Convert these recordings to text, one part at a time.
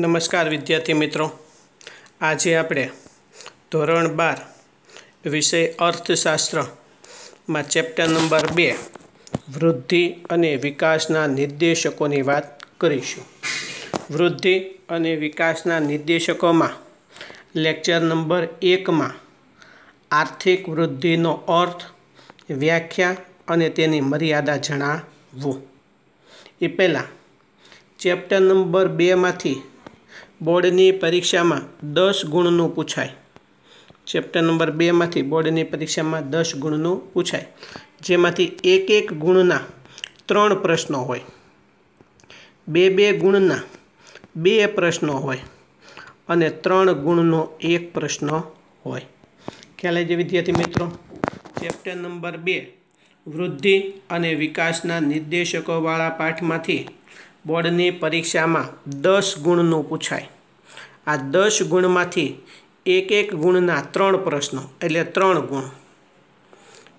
નમસ્કાર વિદ્યાર્થી મિત્રો આજે આપણે ધોરણ બાર વિષય અર્થશાસ્ત્રમાં ચેપ્ટર નંબર બે વૃદ્ધિ અને વિકાસના નિર્દેશકોની વાત કરીશું વૃદ્ધિ અને વિકાસના નિર્દેશકોમાં લેક્ચર નંબર એકમાં આર્થિક વૃદ્ધિનો અર્થ વ્યાખ્યા અને તેની મર્યાદા જણાવવું એ પહેલાં ચેપ્ટર નંબર બેમાંથી બોર્ડની પરીક્ષામાં દસ ગુણનું પૂછાય ચેપ્ટર નંબર બેમાંથી બોર્ડની પરીક્ષામાં દસ ગુણનું પૂછાય જેમાંથી એક એક ગુણના ત્રણ પ્રશ્નો હોય બે બે ગુણના બે પ્રશ્નો હોય અને ત્રણ ગુણનો એક પ્રશ્ન હોય ખ્યાલ જે વિદ્યાર્થી મિત્રો ચેપ્ટર નંબર બે વૃદ્ધિ અને વિકાસના નિર્દેશકોવાળા પાઠમાંથી બોર્ડની પરીક્ષામાં દસ ગુણનું પૂછાય આ દસ ગુણમાંથી એક એક ગુણના ત્રણ પ્રશ્નો એટલે ત્રણ ગુણ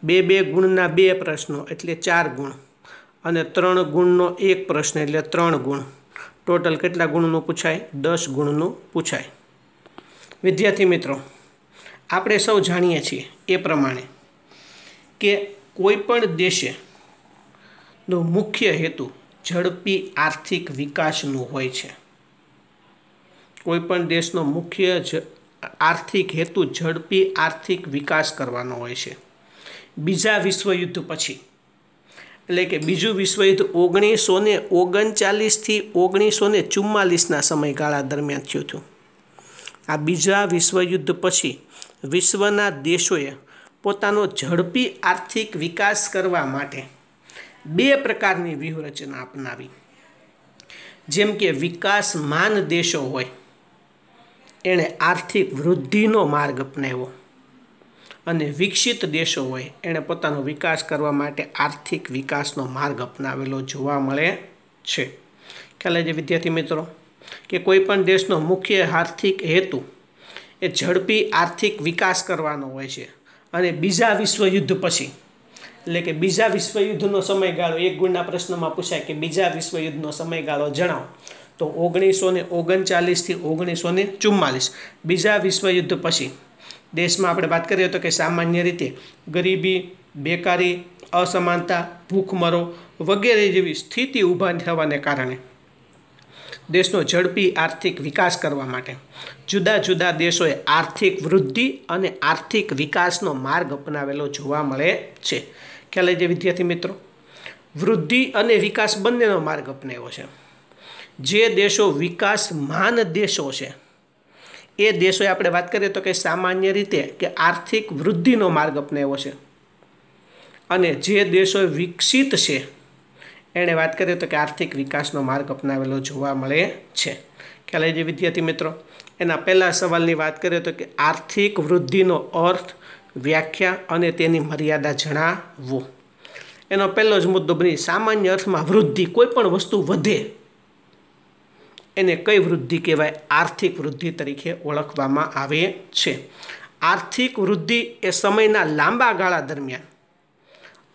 બે બે ગુણના બે પ્રશ્નો એટલે ચાર ગુણ અને ત્રણ ગુણનો એક પ્રશ્ન એટલે ત્રણ ગુણ ટોટલ કેટલા ગુણનું પૂછાય દસ ગુણનું પૂછાય વિદ્યાર્થી મિત્રો આપણે સૌ જાણીએ છીએ એ પ્રમાણે કે કોઈપણ દેશે નો મુખ્ય હેતુ ઝડપી આર્થિક વિકાસનું હોય છે કોઈપણ દેશનો મુખ્ય જ આર્થિક હેતુ ઝડપી આર્થિક વિકાસ કરવાનો હોય છે બીજા વિશ્વયુદ્ધ પછી એટલે કે બીજું વિશ્વયુદ્ધ ઓગણીસો ને ઓગણચાલીસથી ઓગણીસો ને ચુમ્માલીસના સમયગાળા દરમિયાન થયું હતું આ બીજા વિશ્વયુદ્ધ પછી વિશ્વના દેશોએ પોતાનો ઝડપી આર્થિક વિકાસ કરવા માટે બે પ્રકારની વ્યૂહરચના અપનાવી જેમ કે વિકાસમાન દેશો હોય એણે આર્થિક વૃદ્ધિનો માર્ગ અપનાવ્યો અને વિકસિત દેશો હોય એણે પોતાનો વિકાસ કરવા માટે આર્થિક વિકાસનો માર્ગ અપનાવેલો જોવા મળે છે ખ્યાલ છે વિદ્યાર્થી મિત્રો કે કોઈપણ દેશનો મુખ્ય આર્થિક હેતુ એ ઝડપી આર્થિક વિકાસ કરવાનો હોય છે અને બીજા વિશ્વયુદ્ધ પછી એટલે કે બીજા વિશ્વયુદ્ધનો સમયગાળો એક ગુણના પ્રશ્નમાં પૂછાય કે બીજા વિશ્વયુદ્ધનો સમયગાળો જણાવો તો ઓગણીસો ને ઓગણચાલીસથી ઓગણીસો ને ચુમ્માલીસ બીજા વિશ્વયુદ્ધ પછી દેશમાં આપણે વાત કરીએ તો કે સામાન્ય રીતે ગરીબી બેકારી અસમાનતા ભૂખમરો વગેરે જેવી સ્થિતિ ઊભા થવાને કારણે દેશનો ઝડપી આર્થિક વિકાસ કરવા માટે જુદા જુદા દેશોએ આર્થિક વૃદ્ધિ અને આર્થિક વિકાસનો માર્ગ અપનાવેલો જોવા મળે છે ખ્યાલ આવી વિદ્યાર્થી મિત્રો વૃદ્ધિ અને વિકાસ બંનેનો માર્ગ અપનાવ્યો છે જે દેશો વિકાસ મહાન દેશો છે એ દેશોએ આપણે વાત કરીએ તો કે સામાન્ય રીતે કે આર્થિક વૃદ્ધિનો માર્ગ અપનાવ્યો છે અને જે દેશો વિકસિત છે એણે વાત કરીએ તો કે આર્થિક વિકાસનો માર્ગ અપનાવેલો જોવા મળે છે ખ્યાલ આવી વિદ્યાર્થી મિત્રો એના પહેલાં સવાલની વાત કરીએ તો કે આર્થિક વૃદ્ધિનો અર્થ વ્યાખ્યા અને તેની મર્યાદા જણાવવું એનો પહેલો જ મુદ્દો બની સામાન્ય અર્થમાં વૃદ્ધિ કોઈ પણ વસ્તુ વધે એને કઈ વૃદ્ધિ કહેવાય આર્થિક વૃદ્ધિ તરીકે ઓળખવામાં આવે છે આર્થિક વૃદ્ધિ એ સમયના લાંબા ગાળા દરમિયાન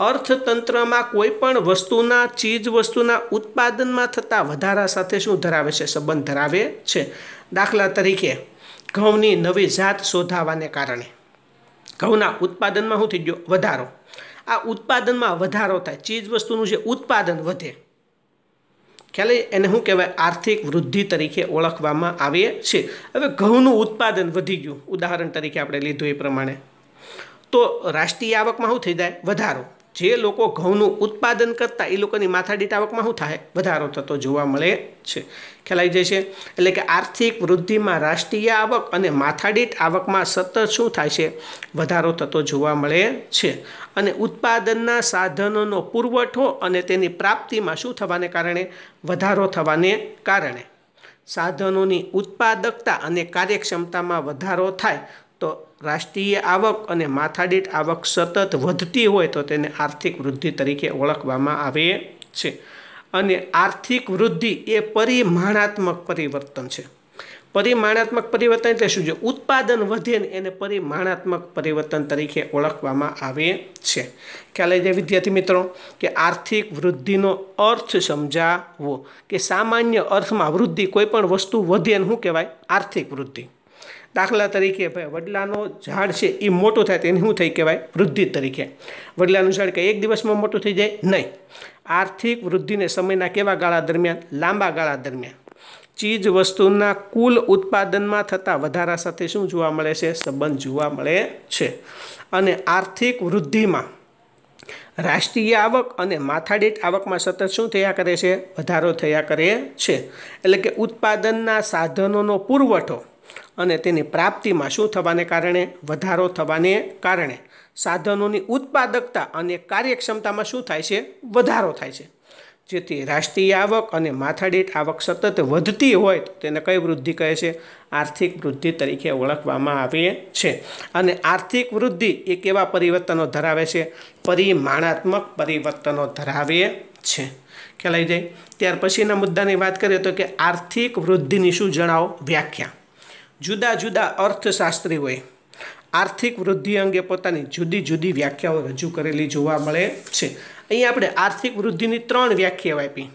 અર્થતંત્રમાં કોઈ પણ વસ્તુના ચીજ વસ્તુના ઉત્પાદનમાં થતા વધારા સાથે શું ધરાવે છે સંબંધ ધરાવે છે દાખલા તરીકે ઘઉંની નવી જાત શોધાવાને કારણે ઘઉંના ઉત્પાદનમાં શું થઈ ગયો વધારો આ ઉત્પાદનમાં વધારો થાય ચીજ વસ્તુનું જે ઉત્પાદન વધે ખ્યાલ એને શું કહેવાય આર્થિક વૃદ્ધિ તરીકે ઓળખવામાં આવે છે હવે ઘઉંનું ઉત્પાદન વધી ગયું ઉદાહરણ તરીકે આપણે લીધું એ પ્રમાણે તો રાષ્ટ્રીય આવકમાં શું થઈ જાય વધારો જે લોકો ઘઉંનું ઉત્પાદન કરતા એ લોકોની માથાદીઠ આવકમાં શું થાય વધારો થતો જોવા મળે છે ખેલાઈ જાય છે એટલે કે આર્થિક વૃદ્ધિમાં રાષ્ટ્રીય આવક અને માથાદીઠ આવકમાં સતત શું થાય છે વધારો થતો જોવા મળે છે અને ઉત્પાદનના સાધનોનો પુરવઠો અને તેની પ્રાપ્તિમાં શું થવાને કારણે વધારો થવાને કારણે સાધનોની ઉત્પાદકતા અને કાર્યક્ષમતામાં વધારો થાય તો રાષ્ટ્રીય આવક અને માથાદીઠ આવક સતત વધતી હોય તો તેને આર્થિક વૃદ્ધિ તરીકે ઓળખવામાં આવે છે અને આર્થિક વૃદ્ધિ એ પરિમાણાત્મક પરિવર્તન છે પરિમાણાત્મક પરિવર્તન એટલે શું છે ઉત્પાદન વધે ને એને પરિમાણાત્મક પરિવર્તન તરીકે ઓળખવામાં આવે છે ખ્યાલ આવી વિદ્યાર્થી મિત્રો કે આર્થિક વૃદ્ધિનો અર્થ સમજાવો કે સામાન્ય અર્થમાં વૃદ્ધિ કોઈપણ વસ્તુ વધે ને શું કહેવાય આર્થિક વૃદ્ધિ દાખલા તરીકે ભાઈ વડલાનો ઝાડ છે એ મોટું થાય તેને શું થઈ કહેવાય વૃદ્ધિ તરીકે વડલાનું ઝાડ કે એક દિવસમાં મોટું થઈ જાય નહીં આર્થિક વૃદ્ધિને સમયના કેવા ગાળા દરમિયાન લાંબા ગાળા દરમિયાન ચીજ વસ્તુના કુલ ઉત્પાદનમાં થતા વધારા સાથે શું જોવા મળે છે સંબંધ જોવા મળે છે અને આર્થિક વૃદ્ધિમાં રાષ્ટ્રીય આવક અને માથાદીઠ આવકમાં સતત શું થયા કરે છે વધારો થયા કરે છે એટલે કે ઉત્પાદનના સાધનોનો પુરવઠો અને તેની પ્રાપ્તિમાં શું થવાને કારણે વધારો થવાને કારણે સાધનોની ઉત્પાદકતા અને કાર્યક્ષમતામાં શું થાય છે વધારો થાય છે જેથી રાષ્ટ્રીય આવક અને માથાદીઠ આવક સતત વધતી હોય તો તેને કઈ વૃદ્ધિ કહે છે આર્થિક વૃદ્ધિ તરીકે ઓળખવામાં આવે છે અને આર્થિક વૃદ્ધિ એ કેવા પરિવર્તનો ધરાવે છે પરિમાણાત્મક પરિવર્તનો ધરાવે છે ખ્યાલ આવી જાય ત્યાર પછીના મુદ્દાની વાત કરીએ તો કે આર્થિક વૃદ્ધિની શું જણાવો વ્યાખ્યા જુદા જુદા અર્થશાસ્ત્રીઓએ આર્થિક વૃદ્ધિ અંગે પોતાની જુદી જુદી વ્યાખ્યાઓ રજૂ કરેલી જોવા મળે છે અહીં આપણે આર્થિક વૃદ્ધિની ત્રણ વ્યાખ્યાઓ આપી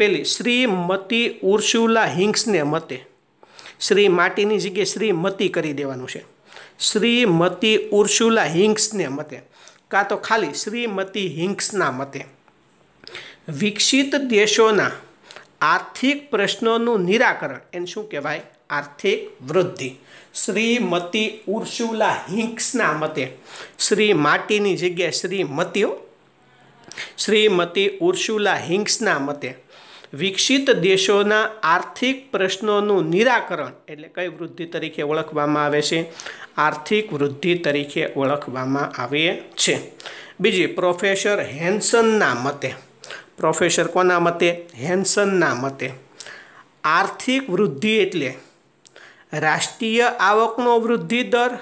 પેલી શ્રીમતી ઉર્સુલા હિંગ્સને મતે શ્રી માટીની જગ્યાએ શ્રીમતી કરી દેવાનું છે શ્રીમતી ઉર્સુલા હિંગ્સને મતે કાં તો ખાલી શ્રીમતી હિંગ્સના મતે વિકસિત દેશોના આર્થિક પ્રશ્નોનું નિરાકરણ એને શું કહેવાય આર્થિક વૃદ્ધિ શ્રીમતી ઉર્સુલા હિંક્સના મતે શ્રી માટીની જગ્યાએ શ્રીમતીઓ શ્રીમતી ઉર્સુલા હિંક્સના મતે વિકસિત દેશોના આર્થિક પ્રશ્નોનું નિરાકરણ એટલે કઈ વૃદ્ધિ તરીકે ઓળખવામાં આવે છે આર્થિક વૃદ્ધિ તરીકે ઓળખવામાં આવે છે બીજી પ્રોફેસર હેન્સનના મતે પ્રોફેસર કોના મતે હેન્સનના મતે આર્થિક વૃદ્ધિ એટલે રાષ્ટ્રીય આવકનો વૃદ્ધિ દર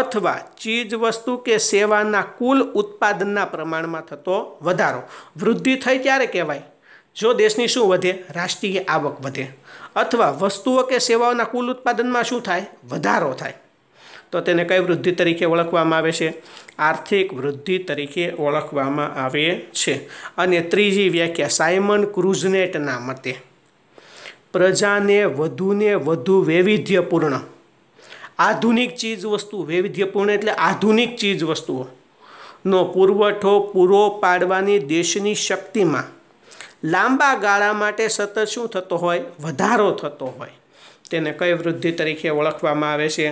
અથવા ચીજ વસ્તુ કે સેવાના કુલ ઉત્પાદનના પ્રમાણમાં થતો વધારો વૃદ્ધિ થઈ ત્યારે કહેવાય જો દેશની શું વધે રાષ્ટ્રીય આવક વધે અથવા વસ્તુઓ કે સેવાઓના કુલ ઉત્પાદનમાં શું થાય વધારો થાય તો તેને કઈ વૃદ્ધિ તરીકે ઓળખવામાં આવે છે આર્થિક વૃદ્ધિ તરીકે ઓળખવામાં આવે છે અને ત્રીજી વ્યાખ્યા સાયમન ક્રુઝનેટના મતે પ્રજાને વધુને વધુ વૈવિધ્યપૂર્ણ આધુનિક ચીજ વસ્તુ વૈવિધ્યપૂર્ણ એટલે આધુનિક ચીજ વસ્તુઓ નો પુરવઠો પૂરો પાડવાની દેશની શક્તિમાં લાંબા ગાળા માટે સતત શું થતો હોય વધારો થતો હોય તેને કઈ વૃદ્ધિ તરીકે ઓળખવામાં આવે છે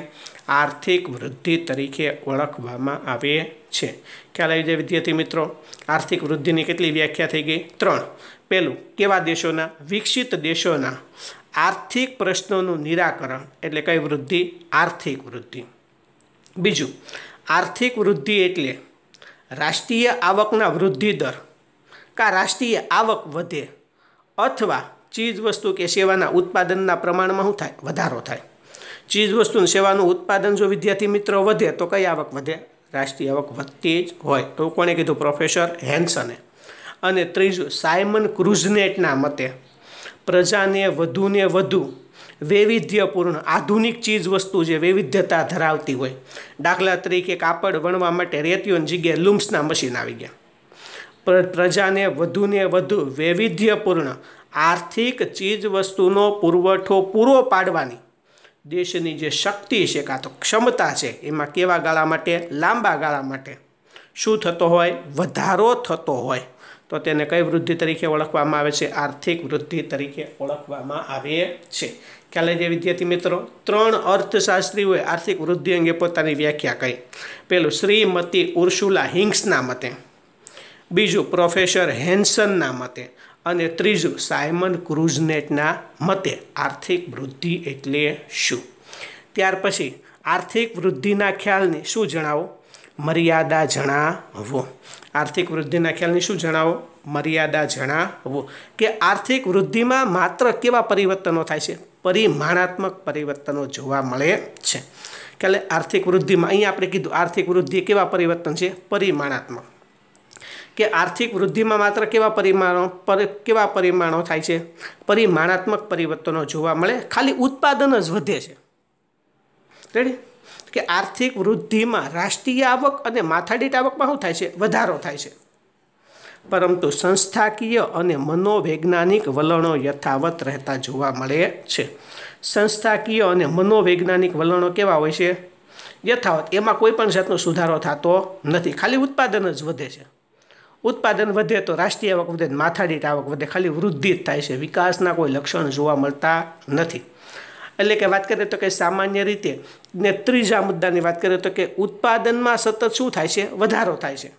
આર્થિક વૃદ્ધિ તરીકે ઓળખવામાં આવે છે ખ્યાલ આવી જાય વિદ્યાર્થી મિત્રો આર્થિક વૃદ્ધિની કેટલી વ્યાખ્યા થઈ ગઈ ત્રણ પહેલું કેવા દેશોના વિકસિત દેશોના આર્થિક પ્રશ્નોનું નિરાકરણ એટલે કઈ વૃદ્ધિ આર્થિક વૃદ્ધિ બીજું આર્થિક વૃદ્ધિ એટલે રાષ્ટ્રીય આવકના વૃદ્ધિ દર કાં રાષ્ટ્રીય આવક વધે અથવા ચીજવસ્તુ કે સેવાના ઉત્પાદનના પ્રમાણમાં શું થાય વધારો થાય ચીજવસ્તુ સેવાનું ઉત્પાદન જો વિદ્યાર્થી મિત્રો વધે તો કઈ આવક વધે રાષ્ટ્રીય આવક વધતી જ હોય એવું કોણે કીધું પ્રોફેસર હેન્સને અને ત્રીજું સાયમન ક્રુઝનેટના મતે પ્રજાને વધુને વધુ વૈવિધ્યપૂર્ણ આધુનિક ચીજ વસ્તુ જે વૈવિધ્યતા ધરાવતી હોય દાખલા તરીકે કાપડ વણવા માટે રેતીઓની જગ્યાએ લૂમ્સના મશીન આવી ગયા પ્રજાને વધુને વધુ વૈવિધ્યપૂર્ણ આર્થિક ચીજ વસ્તુનો પુરવઠો પૂરો પાડવાની દેશની જે શક્તિ છે કાં તો ક્ષમતા છે એમાં કેવા ગાળા માટે લાંબા ગાળા માટે શું થતો હોય વધારો થતો હોય તો તેને કઈ વૃદ્ધિ તરીકે ઓળખવામાં આવે છે આર્થિક વૃદ્ધિ તરીકે ઓળખવામાં આવે છે ખ્યાલ જે વિદ્યાર્થી મિત્રો ત્રણ અર્થશાસ્ત્રીઓએ આર્થિક વૃદ્ધિ અંગે પોતાની વ્યાખ્યા કહી પેલું શ્રીમતી ઉર્સુલા હિંગ્સના મતે બીજું પ્રોફેસર હેન્સનના મતે અને ત્રીજું સાયમન ક્રુઝનેટના મતે આર્થિક વૃદ્ધિ એટલે શું ત્યાર પછી આર્થિક વૃદ્ધિના ખ્યાલને શું જણાવો મર્યાદા જણાવો આર્થિક વૃદ્ધિના ખ્યાલને શું જણાવો મર્યાદા જણાવો કે આર્થિક વૃદ્ધિમાં માત્ર કેવા પરિવર્તનો થાય છે પરિમાણાત્મક પરિવર્તનો જોવા મળે છે એટલે આર્થિક વૃદ્ધિમાં અહીં આપણે કીધું આર્થિક વૃદ્ધિ કેવા પરિવર્તન છે પરિમાણાત્મક કે આર્થિક વૃદ્ધિમાં માત્ર કેવા પરિમાણો પર કેવા પરિમાણો થાય છે પરિમાણાત્મક પરિવર્તનો જોવા મળે ખાલી ઉત્પાદન જ વધે છે રેડી કે આર્થિક વૃદ્ધિમાં રાષ્ટ્રીય આવક અને માથાદીઠ આવકમાં શું થાય છે વધારો થાય છે પરંતુ સંસ્થાકીય અને મનોવૈજ્ઞાનિક વલણો યથાવત રહેતા જોવા મળે છે સંસ્થાકીય અને મનોવૈજ્ઞાનિક વલણો કેવા હોય છે યથાવત એમાં કોઈ પણ જાતનો સુધારો થતો નથી ખાલી ઉત્પાદન જ વધે છે ઉત્પાદન વધે તો રાષ્ટ્રીય આવક વધે માથાદીઠ આવક વધે ખાલી વૃદ્ધિ જ થાય છે વિકાસના કોઈ લક્ષણ જોવા મળતા નથી એટલે કે વાત કરીએ તો કે સામાન્ય રીતે ને ત્રીજા મુદ્દાની વાત કરીએ તો કે ઉત્પાદનમાં સતત શું થાય છે વધારો થાય છે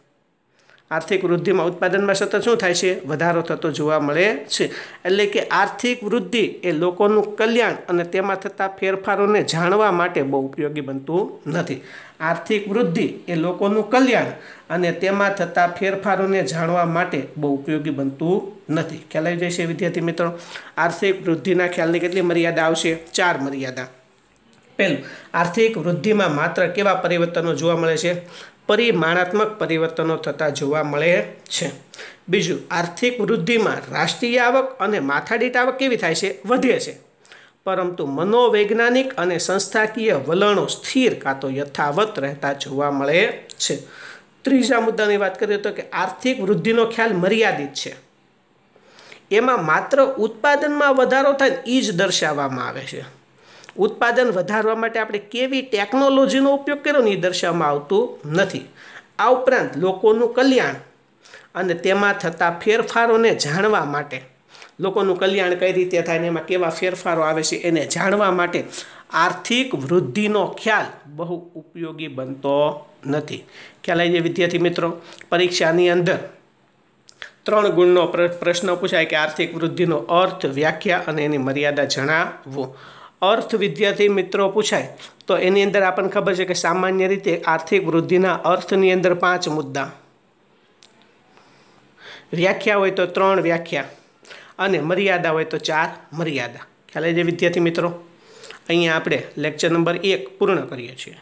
આર્થિક વૃદ્ધિમાં ઉત્પાદનમાં સતત શું થાય છે વધારો થતો જોવા મળે છે એટલે કે આર્થિક વૃદ્ધિ એ લોકોનું કલ્યાણ અને તેમાં થતા ફેરફારોને જાણવા માટે બહુ ઉપયોગી બનતું નથી આર્થિક વૃદ્ધિ એ લોકોનું કલ્યાણ અને તેમાં થતા ફેરફારોને જાણવા માટે બહુ ઉપયોગી બનતું નથી ખ્યાલ આવી જાય છે વિદ્યાર્થી મિત્રો આર્થિક વૃદ્ધિના ખ્યાલની કેટલી મર્યાદા આવશે ચાર મર્યાદા પહેલું આર્થિક વૃદ્ધિમાં માત્ર કેવા પરિવર્તનો જોવા મળે છે પરિમાણાત્મક પરિવર્તનો થતા જોવા મળે છે બીજું આર્થિક વૃદ્ધિમાં રાષ્ટ્રીય આવક અને માથાદીઠ આવક કેવી થાય છે વધે છે પરંતુ મનોવૈજ્ઞાનિક અને સંસ્થાકીય વલણો સ્થિર કાં તો યથાવત રહેતા જોવા મળે છે ત્રીજા મુદ્દાની વાત કરીએ તો કે આર્થિક વૃદ્ધિનો ખ્યાલ મર્યાદિત છે એમાં માત્ર ઉત્પાદનમાં વધારો થાય એ જ દર્શાવવામાં આવે છે ઉત્પાદન વધારવા માટે આપણે કેવી ટેકનોલોજીનો ઉપયોગ કર્યો ને એ દર્શાવવામાં આવતું નથી આ ઉપરાંત લોકોનું કલ્યાણ અને તેમાં થતા ફેરફારોને જાણવા માટે લોકોનું કલ્યાણ કઈ રીતે થાય ને એમાં કેવા ફેરફારો આવે છે એને જાણવા માટે આર્થિક વૃદ્ધિનો ખ્યાલ બહુ ઉપયોગી બનતો નથી ખ્યાલ આવી વિદ્યાર્થી મિત્રો પરીક્ષાની અંદર ત્રણ ગુણનો પ્રશ્ન પૂછાય કે આર્થિક વૃદ્ધિનો અર્થ વ્યાખ્યા અને એની મર્યાદા જણાવો અર્થ વિદ્યાર્થી મિત્રો પૂછાય તો એની અંદર આપણને ખબર છે કે સામાન્ય રીતે આર્થિક વૃદ્ધિના અર્થની અંદર પાંચ મુદ્દા વ્યાખ્યા હોય તો ત્રણ વ્યાખ્યા અને મર્યાદા હોય તો ચાર મર્યાદા ખ્યાલ છે વિદ્યાર્થી મિત્રો અહીંયા આપણે લેક્ચર નંબર એક પૂર્ણ કરીએ છીએ